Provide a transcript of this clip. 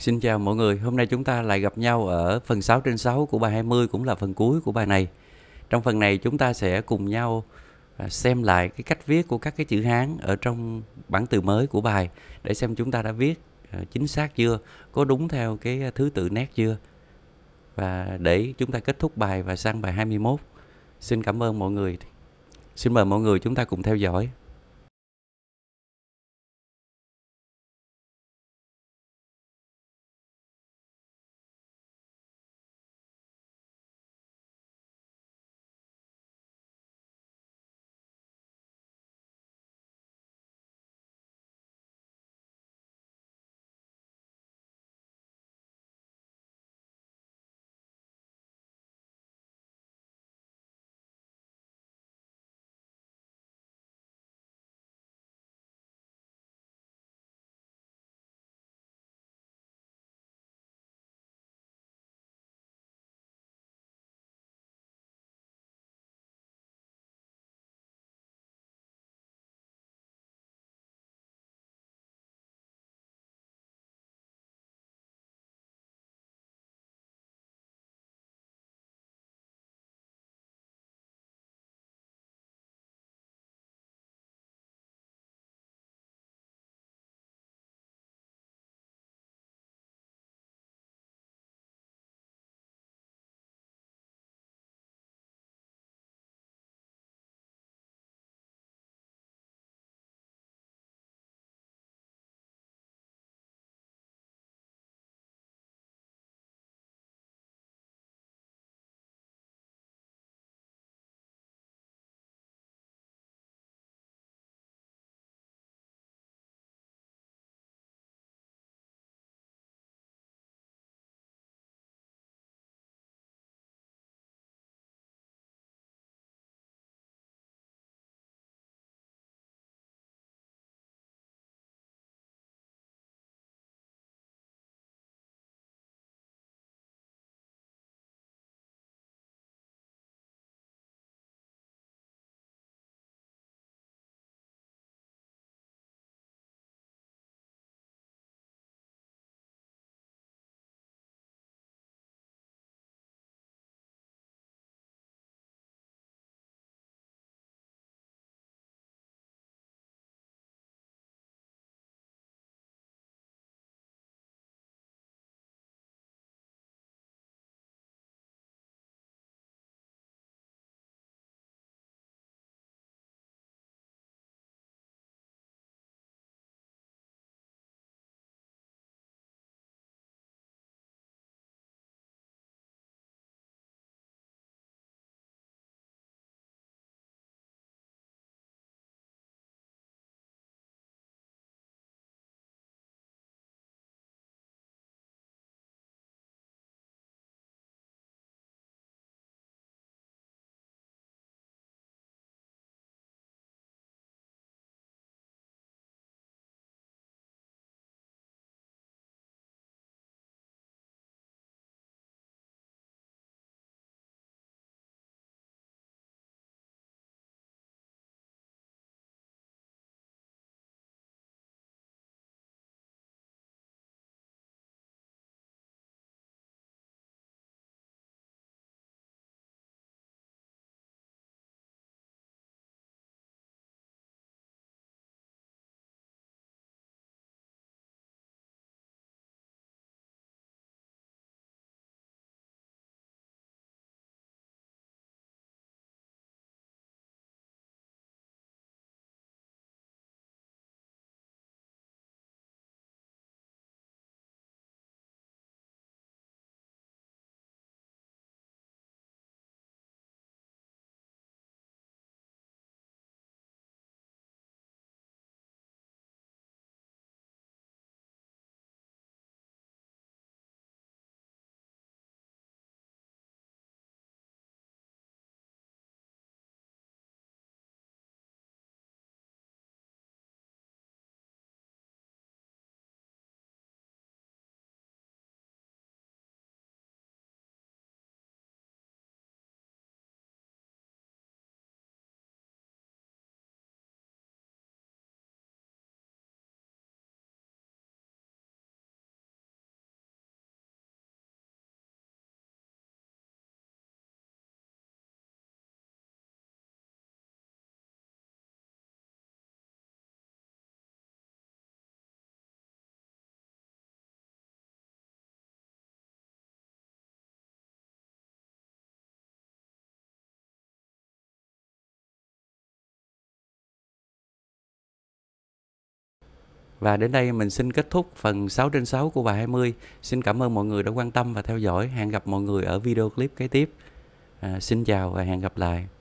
Xin chào mọi người, hôm nay chúng ta lại gặp nhau ở phần 6 trên 6 của bài 20 cũng là phần cuối của bài này. Trong phần này chúng ta sẽ cùng nhau à, xem lại cái cách viết của các cái chữ Hán ở trong bản từ mới của bài để xem chúng ta đã viết à, chính xác chưa, có đúng theo cái thứ tự nét chưa. Và để chúng ta kết thúc bài và sang bài 21. Xin cảm ơn mọi người. Xin mời mọi người chúng ta cùng theo dõi. Và đến đây mình xin kết thúc phần 6 trên 6 của bài 20. Xin cảm ơn mọi người đã quan tâm và theo dõi. Hẹn gặp mọi người ở video clip kế tiếp. À, xin chào và hẹn gặp lại.